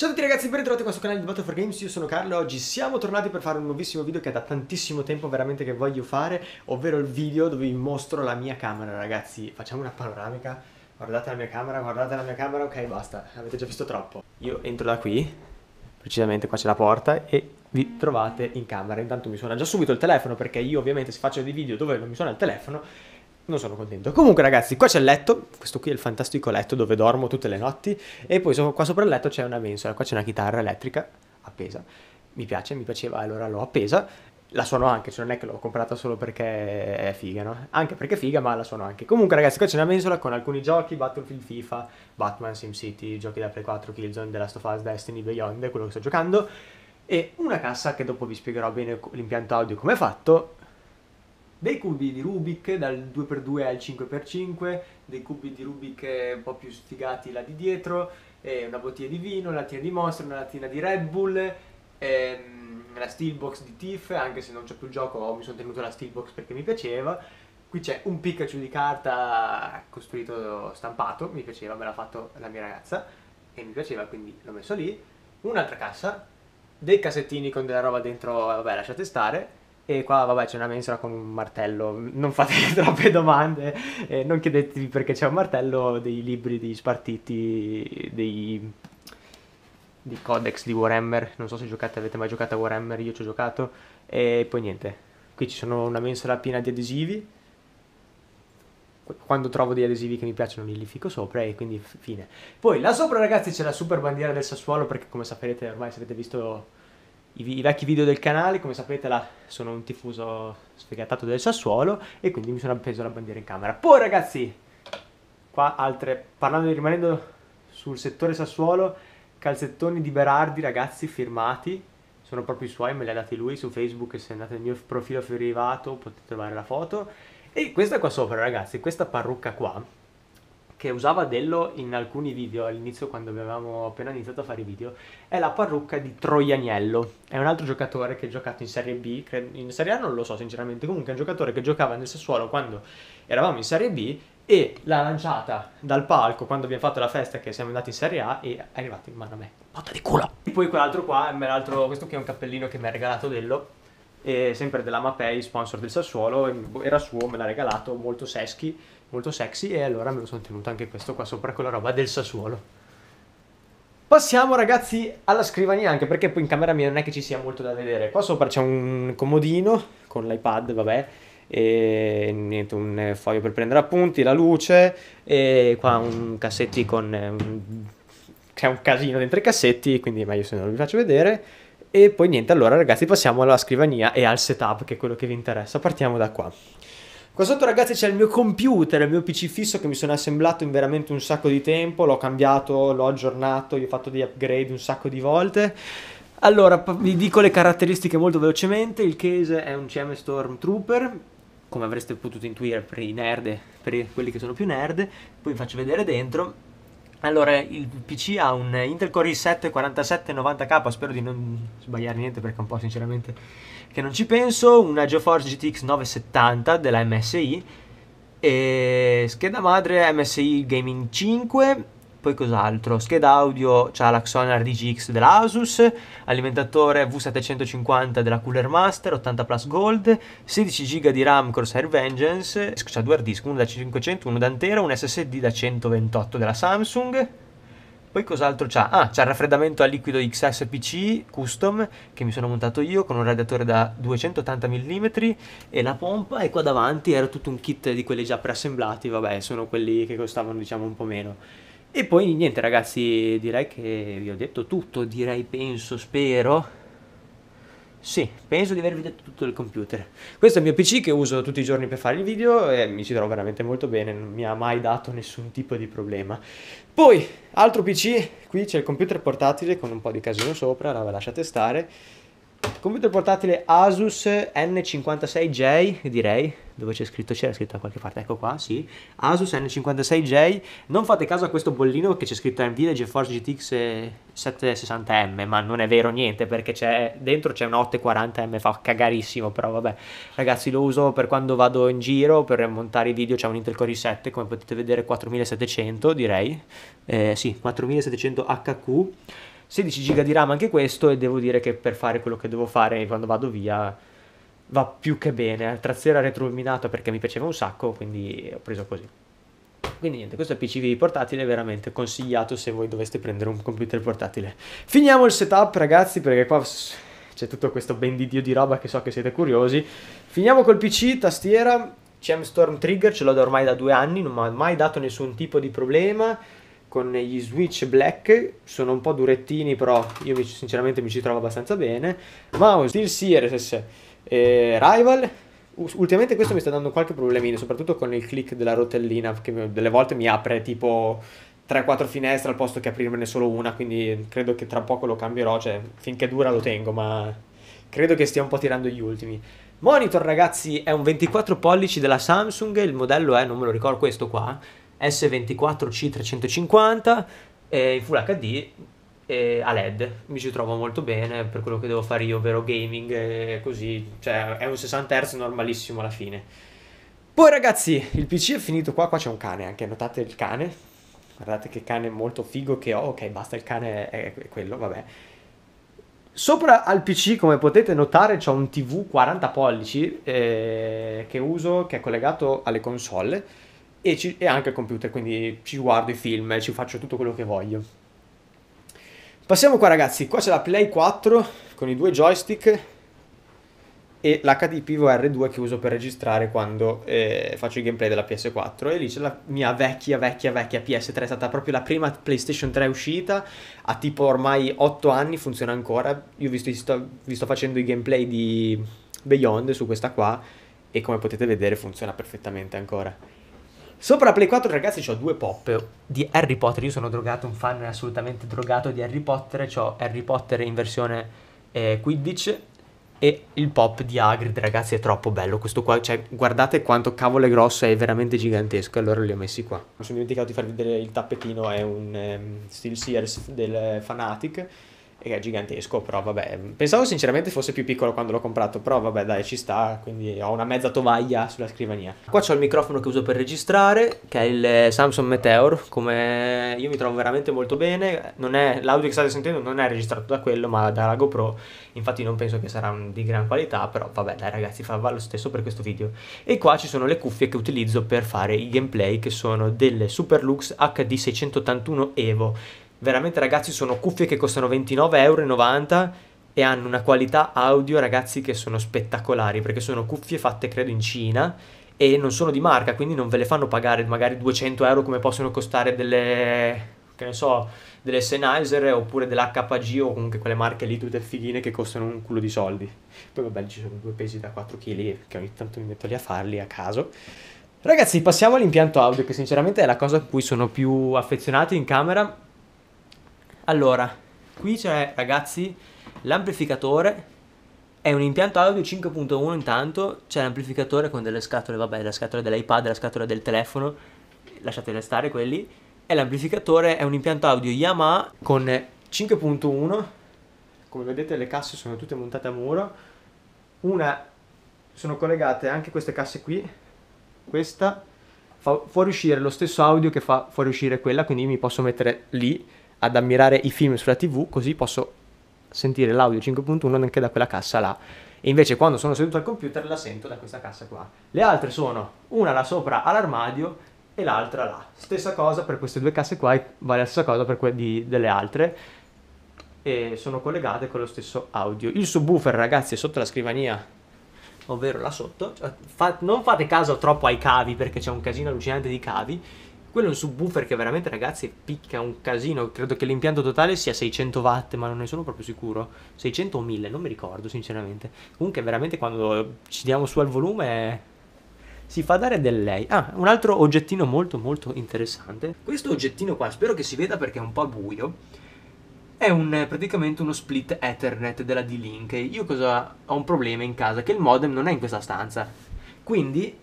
Ciao a tutti ragazzi, ben ritrovati qua sul canale di Battle for Games, io sono Carlo e oggi siamo tornati per fare un nuovissimo video che è da tantissimo tempo veramente che voglio fare, ovvero il video dove vi mostro la mia camera ragazzi, facciamo una panoramica, guardate la mia camera, guardate la mia camera, ok basta, avete già visto troppo. Io entro da qui, precisamente qua c'è la porta e vi trovate in camera, intanto mi suona già subito il telefono perché io ovviamente se faccio dei video dove non mi suona il telefono non sono contento. Comunque, ragazzi, qua c'è il letto. Questo qui è il fantastico letto dove dormo tutte le notti. E poi so, qua sopra il letto c'è una mensola. Qua c'è una chitarra elettrica appesa. Mi piace, mi piaceva, allora l'ho appesa. La suono anche, cioè non è che l'ho comprata solo perché è figa, no? Anche perché è figa, ma la suono anche. Comunque, ragazzi, qua c'è una mensola con alcuni giochi: Battlefield FIFA, Batman, SimCity, giochi da Play 4, Killzone, The Last of Us, Destiny, Beyond, quello che sto giocando. E una cassa che dopo vi spiegherò bene l'impianto audio come è fatto dei cubi di Rubik dal 2x2 al 5x5, dei cubi di Rubik un po' più sfigati là di dietro, una bottiglia di vino, una lattina di Monster, una lattina di Red Bull, ehm, una steelbox di Tiff, anche se non c'è più il gioco mi sono tenuto la steelbox perché mi piaceva, qui c'è un Pikachu di carta costruito, stampato, mi piaceva, me l'ha fatto la mia ragazza e mi piaceva quindi l'ho messo lì, un'altra cassa, dei cassettini con della roba dentro, vabbè lasciate stare, e qua, vabbè, c'è una mensola con un martello. Non fate troppe domande, eh, non chiedetevi perché c'è un martello dei libri di spartiti, dei, dei codex di Warhammer. Non so se giocate, avete mai giocato a Warhammer, io ci ho giocato. E poi niente, qui ci sono una mensola piena di adesivi. Quando trovo degli adesivi che mi piacciono li, li fico sopra e quindi fine. Poi là sopra ragazzi c'è la super bandiera del Sassuolo perché come saprete ormai se avete visto i, i, vecchi video del canale, come sapete là, sono un tifoso sfegatato del Sassuolo e quindi mi sono appeso la bandiera in camera. Poi ragazzi, qua altre, parlando, e rimanendo sul settore Sassuolo, calzettoni di Berardi ragazzi firmati, sono proprio i suoi, me li ha dati lui su Facebook, se andate nel mio profilo privato potete trovare la foto. E questa qua sopra ragazzi, questa parrucca qua, che usava Dello in alcuni video all'inizio quando avevamo appena iniziato a fare i video è la parrucca di Troianiello. È un altro giocatore che ha giocato in Serie B, in Serie A non lo so sinceramente, comunque è un giocatore che giocava nel Sassuolo quando eravamo in Serie B e l'ha lanciata dal palco quando abbiamo fatto la festa che siamo andati in Serie A e è arrivato in mano a me. Botta di culo! E poi quell'altro qua, questo qui è un cappellino che mi ha regalato Dello sempre della Mapei, sponsor del Sassuolo, era suo, me l'ha regalato, molto seschi molto sexy e allora me lo sono tenuto anche questo qua sopra con la roba del Sassuolo. Passiamo ragazzi alla scrivania anche perché poi in camera mia non è che ci sia molto da vedere. Qua sopra c'è un comodino con l'iPad, vabbè, e niente, un foglio per prendere appunti, la luce e qua un cassetti con... Ehm, c'è un casino dentro i cassetti, quindi meglio se non vi faccio vedere. E poi niente, allora ragazzi passiamo alla scrivania e al setup che è quello che vi interessa. Partiamo da qua. Qua sotto ragazzi c'è il mio computer, il mio PC fisso che mi sono assemblato in veramente un sacco di tempo, l'ho cambiato, l'ho aggiornato, gli ho fatto degli upgrade un sacco di volte. Allora, vi dico le caratteristiche molto velocemente, il case è un CM Stormtrooper, come avreste potuto intuire per i nerd, per quelli che sono più nerd, poi vi faccio vedere dentro allora, il PC ha un Intel Core i7 4790K, spero di non sbagliare niente perché un po' sinceramente che non ci penso, una GeForce GTX 970 della MSI, e scheda madre MSI Gaming 5, poi cos'altro? Scheda audio c'ha l'Axonar DGX RDGX dell'Asus, alimentatore V750 della Cooler Master, 80 Plus Gold, 16 GB di RAM Corsair Vengeance, c'ha due hard disk, uno da 500, uno da Antera, un SSD da 128 della Samsung. Poi cos'altro c'ha? Ah, c'ha il raffreddamento a liquido XSPC custom che mi sono montato io con un radiatore da 280 mm e la pompa e qua davanti era tutto un kit di quelli già preassemblati, vabbè, sono quelli che costavano diciamo un po' meno e poi niente ragazzi, direi che vi ho detto tutto, direi penso, spero. Sì, penso di avervi detto tutto del computer. Questo è il mio PC che uso tutti i giorni per fare il video e mi ci trovo veramente molto bene, non mi ha mai dato nessun tipo di problema. Poi, altro PC, qui c'è il computer portatile con un po' di casino sopra, la lasciate stare. Computer portatile Asus N56J, direi, dove c'è scritto, c'era scritto da qualche parte, ecco qua, sì, Asus N56J, non fate caso a questo bollino che c'è scritto Nvidia GeForce GTX 760M, ma non è vero niente perché c'è, dentro c'è una 840M, fa cagarissimo, però vabbè, ragazzi lo uso per quando vado in giro, per montare i video, c'è un Intel Core i7, come potete vedere 4700 direi, eh, sì, 4700 HQ, 16 giga di RAM anche questo e devo dire che per fare quello che devo fare quando vado via va più che bene. Traziera retroilluminata perché mi piaceva un sacco, quindi ho preso così. Quindi niente, questo PCV portatile è veramente consigliato se voi doveste prendere un computer portatile. Finiamo il setup ragazzi perché qua c'è tutto questo bendidio di roba che so che siete curiosi. Finiamo col PC, tastiera, CM Storm Trigger, ce l'ho da ormai da due anni, non mi ha mai dato nessun tipo di problema con gli switch black sono un po' durettini però io mi, sinceramente mi ci trovo abbastanza bene mouse SteelSeries eh, Rival ultimamente questo mi sta dando qualche problemino soprattutto con il click della rotellina che delle volte mi apre tipo 3-4 finestre al posto che aprirmene solo una quindi credo che tra poco lo cambierò cioè finché dura lo tengo ma credo che stia un po' tirando gli ultimi monitor ragazzi è un 24 pollici della Samsung il modello è non me lo ricordo questo qua S24C350 eh, in Full HD eh, a LED. Mi ci trovo molto bene per quello che devo fare io, ovvero gaming eh, così, cioè è un 60 Hz normalissimo alla fine. Poi ragazzi, il PC è finito qua, qua c'è un cane anche, notate il cane. Guardate che cane molto figo che ho, ok basta il cane è quello, vabbè. Sopra al PC, come potete notare, c'è un TV 40 pollici eh, che uso, che è collegato alle console e, ci, e anche il computer, quindi ci guardo i film, ci faccio tutto quello che voglio. Passiamo qua ragazzi, qua c'è la Play 4 con i due joystick e l'HD Pivo R2 che uso per registrare quando eh, faccio il gameplay della PS4 e lì c'è la mia vecchia vecchia vecchia PS3 è stata proprio la prima PlayStation 3 uscita ha tipo ormai 8 anni funziona ancora io vi sto, vi sto facendo i gameplay di Beyond su questa qua e come potete vedere funziona perfettamente ancora Sopra Play 4, ragazzi, ho due pop di Harry Potter. Io sono drogato, un fan assolutamente drogato di Harry Potter. Ho Harry Potter in versione eh, Quidditch e il pop di Hagrid, ragazzi, è troppo bello. Questo qua, cioè, guardate quanto cavolo è grosso, è veramente gigantesco. Allora li ho messi qua. Mi sono dimenticato di farvi vedere il tappetino, è un um, Steel Sears del Fanatic che è gigantesco, però vabbè, pensavo sinceramente fosse più piccolo quando l'ho comprato, però vabbè dai ci sta, quindi ho una mezza tovaglia sulla scrivania. Qua c'ho il microfono che uso per registrare, che è il eh, Samsung Meteor, come io mi trovo veramente molto bene, è... l'audio che state sentendo non è registrato da quello ma dalla GoPro, infatti non penso che sarà di gran qualità, però vabbè dai ragazzi fa lo stesso per questo video. E qua ci sono le cuffie che utilizzo per fare i gameplay che sono delle Superlux HD681 Evo veramente ragazzi sono cuffie che costano 29,90 euro e hanno una qualità audio ragazzi che sono spettacolari perché sono cuffie fatte credo in Cina e non sono di marca quindi non ve le fanno pagare magari 200 euro come possono costare delle che ne so delle Sennheiser oppure dell'HG o comunque quelle marche lì tutte fighine che costano un culo di soldi poi vabbè ci sono due pesi da 4 kg che ogni tanto mi metto lì a farli a caso Ragazzi, passiamo all'impianto audio, che sinceramente è la cosa a cui sono più affezionato in camera allora, qui c'è ragazzi l'amplificatore è un impianto audio 5.1 intanto, c'è l'amplificatore con delle scatole, vabbè, la scatola dell'iPad, la scatola del telefono, lasciatele stare quelli, e l'amplificatore è un impianto audio Yamaha con 5.1, come vedete le casse sono tutte montate a muro, una, sono collegate anche queste casse qui, questa fa fuoriuscire lo stesso audio che fa fuoriuscire quella, quindi mi posso mettere lì ad ammirare i film sulla TV, così posso sentire l'audio 5.1 anche da quella cassa là. E invece quando sono seduto al computer la sento da questa cassa qua. Le altre sono una là sopra all'armadio e l'altra là. Stessa cosa per queste due casse qua e vale la stessa cosa per quelle delle altre. E sono collegate con lo stesso audio. Il subwoofer, ragazzi, è sotto la scrivania, ovvero là sotto. Cioè, fa- non fate caso troppo ai cavi perché c'è un casino allucinante di cavi. Quello è un subwoofer che veramente, ragazzi, picca un casino. Credo che l'impianto totale sia 600 watt, ma non ne sono proprio sicuro. 600 o 1000, non mi ricordo, sinceramente. Comunque, veramente, quando ci diamo su al volume, si fa dare del lei. Ah, un altro oggettino molto, molto interessante. Questo oggettino qua, spero che si veda perché è un po' buio. È un, praticamente uno split Ethernet della D-Link. Io cosa ho un problema in casa? Che il modem non è in questa stanza. Quindi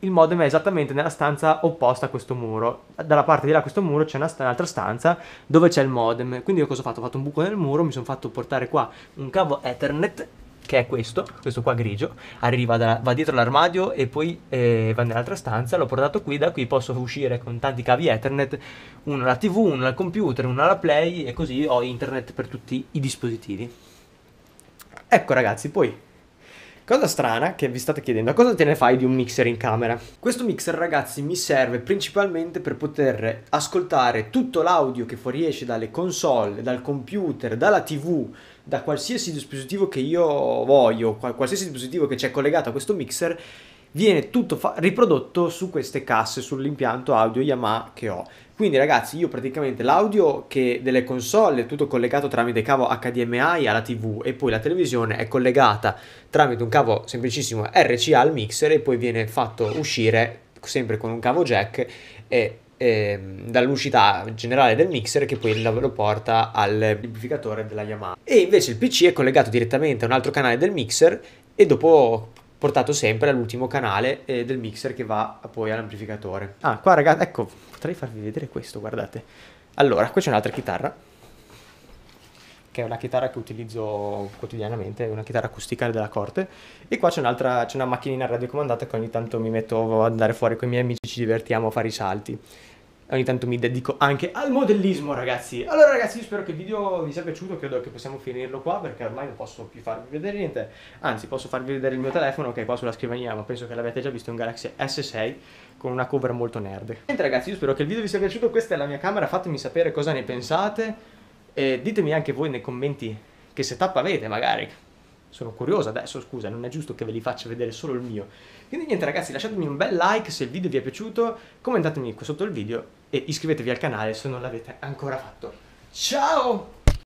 il modem è esattamente nella stanza opposta a questo muro. Dalla parte di là a questo muro c'è un'altra stanza dove c'è il modem. Quindi io cosa ho fatto? Ho fatto un buco nel muro, mi sono fatto portare qua un cavo Ethernet che è questo, questo qua grigio, arriva da, va dietro l'armadio e poi eh, va nell'altra stanza, l'ho portato qui, da qui posso uscire con tanti cavi Ethernet, uno alla TV, uno al computer, uno alla Play e così ho internet per tutti i dispositivi. Ecco ragazzi, poi Cosa strana che vi state chiedendo, cosa te ne fai di un mixer in camera? Questo mixer ragazzi mi serve principalmente per poter ascoltare tutto l'audio che fuoriesce dalle console, dal computer, dalla tv, da qualsiasi dispositivo che io voglio, qualsiasi dispositivo che c'è collegato a questo mixer viene tutto fa- riprodotto su queste casse, sull'impianto audio Yamaha che ho. Quindi ragazzi, io praticamente l'audio delle console, è tutto collegato tramite cavo HDMI alla TV e poi la televisione è collegata tramite un cavo semplicissimo RCA al mixer e poi viene fatto uscire sempre con un cavo jack e ehm, dall'uscita generale del mixer che poi lo porta al all'amplificatore della Yamaha. E invece il PC è collegato direttamente a un altro canale del mixer e dopo portato sempre all'ultimo canale eh, del mixer che va poi all'amplificatore. Ah, qua ragazzi, ecco, potrei farvi vedere questo, guardate. Allora, qui c'è un'altra chitarra, che è una chitarra che utilizzo quotidianamente, una chitarra acustica della corte. E qua c'è un'altra, c'è una macchinina radiocomandata che ogni tanto mi metto ad andare fuori con i miei amici, ci divertiamo a fare i salti ogni tanto mi dedico anche al modellismo ragazzi allora ragazzi io spero che il video vi sia piaciuto credo che possiamo finirlo qua perché ormai non posso più farvi vedere niente anzi posso farvi vedere il mio telefono che è qua sulla scrivania ma penso che l'avete già visto è un Galaxy S6 con una cover molto nerd niente ragazzi io spero che il video vi sia piaciuto questa è la mia camera fatemi sapere cosa ne pensate e ditemi anche voi nei commenti che setup avete magari sono curioso adesso, scusa, non è giusto che ve li faccia vedere solo il mio. Quindi niente ragazzi, lasciatemi un bel like se il video vi è piaciuto, commentatemi qui sotto il video e iscrivetevi al canale se non l'avete ancora fatto. Ciao!